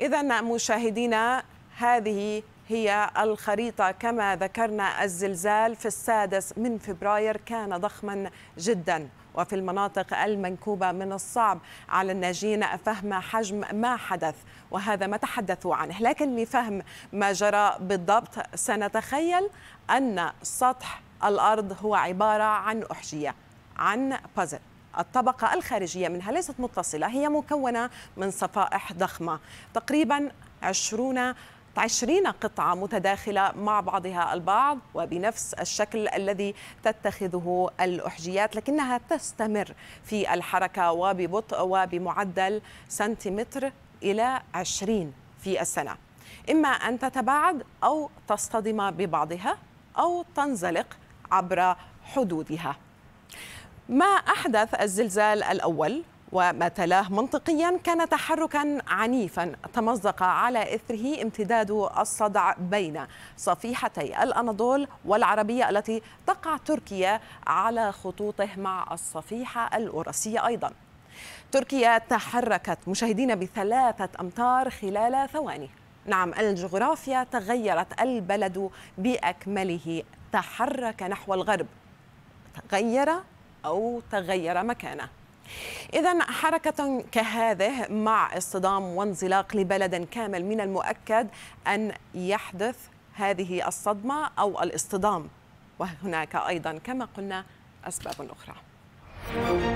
إذا مشاهدينا هذه هي الخريطة كما ذكرنا الزلزال في السادس من فبراير كان ضخما جدا وفي المناطق المنكوبة من الصعب على الناجين فهم حجم ما حدث وهذا ما تحدثوا عنه لكن لفهم ما جرى بالضبط سنتخيل أن سطح الأرض هو عبارة عن أحجية عن بازل الطبقة الخارجية منها ليست متصلة هي مكونة من صفائح ضخمة تقريبا 20 عشرين قطعة متداخلة مع بعضها البعض وبنفس الشكل الذي تتخذه الأحجيات لكنها تستمر في الحركة وببطء وبمعدل سنتيمتر إلى عشرين في السنة إما أن تتباعد أو تصطدم ببعضها أو تنزلق عبر حدودها ما أحدث الزلزال الأول وما تلاه منطقيا كان تحركا عنيفا تمزق على اثره امتداد الصدع بين صفيحتي الاناضول والعربيه التي تقع تركيا على خطوطه مع الصفيحه الاوراسيه ايضا. تركيا تحركت مشاهدين بثلاثه امتار خلال ثواني. نعم الجغرافيا تغيرت البلد باكمله تحرك نحو الغرب. تغير أو تغير مكانه إذا حركة كهذه مع اصطدام وانزلاق لبلد كامل من المؤكد أن يحدث هذه الصدمة أو الاصطدام وهناك أيضا كما قلنا أسباب أخرى.